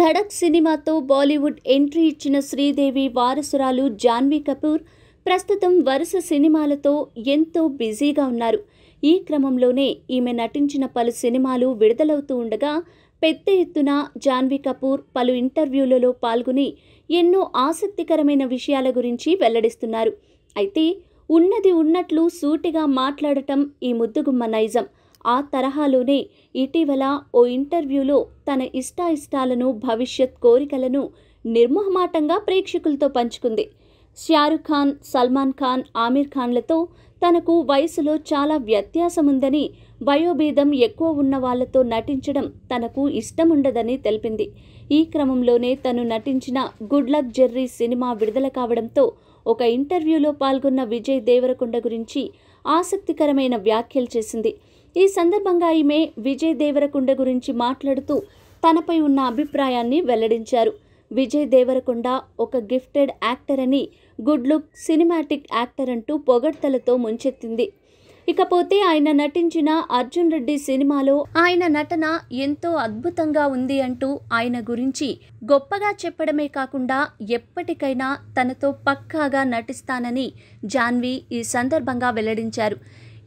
ధడక్ సినిమాతో బాలీవుడ్ ఎంట్రీ ఇచ్చిన శ్రీదేవి వారసురాలు జాన్వీ కపూర్ ప్రస్తుతం వరుస సినిమాలతో ఎంతో బిజీగా ఉన్నారు ఈ క్రమంలోనే ఈమె నటించిన పలు సినిమాలు విడుదలవుతూ ఉండగా పెద్ద ఎత్తున జాన్వీ కపూర్ పలు ఇంటర్వ్యూలలో పాల్గొని ఎన్నో ఆసక్తికరమైన విషయాల గురించి వెల్లడిస్తున్నారు అయితే ఉన్నది ఉన్నట్లు సూటిగా మాట్లాడటం ఈ ముద్దుగుమ్మ నైజం ఆ తరహాలోనే ఇటీవల ఓ ఇంటర్వ్యూలో తన ఇష్టాయిష్టాలను భవిష్యత్ కోరికలను నిర్మోహమాటంగా ప్రేక్షకులతో పంచుకుంది షారుఖ్ ఖాన్ సల్మాన్ ఖాన్ ఆమీర్ ఖాన్లతో తనకు వయసులో చాలా వ్యత్యాసం ఉందని వయోభేదం ఎక్కువ ఉన్న వాళ్లతో నటించడం తనకు ఇష్టముండదని తెలిపింది ఈ క్రమంలోనే తను నటించిన గుడ్ లక్ జెర్రీ సినిమా విడుదల కావడంతో ఒక ఇంటర్వ్యూలో పాల్గొన్న విజయ్ దేవరకొండ గురించి ఆసక్తికరమైన వ్యాఖ్యలు చేసింది ఈ సందర్భంగా ఈమె విజయ్ దేవరకొండ గురించి మాట్లాడుతూ తనపై ఉన్న అభిప్రాయాన్ని వెల్లడించారు విజయ్ దేవరకొండ ఒక గిఫ్టెడ్ యాక్టర్ అని గుడ్ లుక్ సినిమాటిక్ యాక్టర్ అంటూ పొగడ్తలతో ముంచెత్తింది ఇకపోతే ఆయన నటించిన అర్జున్ రెడ్డి సినిమాలో ఆయన నటన ఎంతో అద్భుతంగా ఉంది అంటూ ఆయన గురించి గొప్పగా చెప్పడమే కాకుండా ఎప్పటికైనా తనతో పక్కాగా నటిస్తానని జాన్వి ఈ సందర్భంగా వెల్లడించారు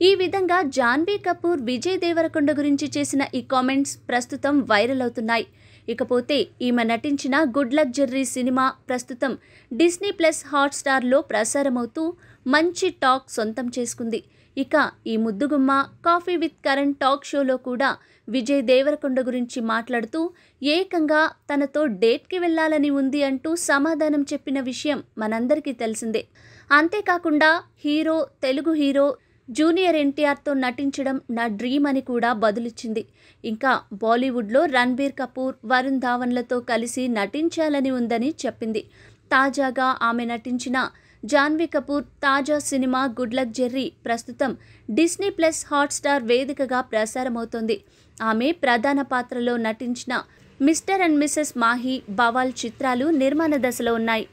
ఈ విధంగా జాన్వీ కపూర్ విజయ్ దేవరకొండ గురించి చేసిన ఈ కామెంట్స్ ప్రస్తుతం వైరల్ అవుతున్నాయి ఇకపోతే ఈమె నటించిన గుడ్ లక్ జర్రీ సినిమా ప్రస్తుతం డిస్నీ ప్లస్ హాట్స్టార్లో ప్రసారమవుతూ మంచి టాక్ సొంతం చేసుకుంది ఇక ఈ ముద్దుగుమ్మ కాఫీ విత్ కరణ్ టాక్ షోలో కూడా విజయ్ దేవరకొండ గురించి మాట్లాడుతూ ఏకంగా తనతో డేట్కి వెళ్ళాలని ఉంది అంటూ సమాధానం చెప్పిన విషయం మనందరికీ తెలిసిందే అంతేకాకుండా హీరో తెలుగు హీరో జూనియర్ ఎన్టీఆర్తో నటించడం నా డ్రీమ్ అని కూడా బదులిచ్చింది ఇంకా బాలీవుడ్లో రణ్బీర్ కపూర్ వరుణ్ ధావన్లతో కలిసి నటించాలని ఉందని చెప్పింది తాజాగా ఆమె నటించిన జాన్వీ కపూర్ తాజా సినిమా గుడ్ లక్ జెర్రీ ప్రస్తుతం డిస్నీ ప్లస్ హాట్స్టార్ వేదికగా ప్రసారమవుతోంది ఆమె ప్రధాన పాత్రలో నటించిన Mr and Mrs Mahi Bawaal చిత్రాలు నిర్మాణ దశలో ఉన్నాయి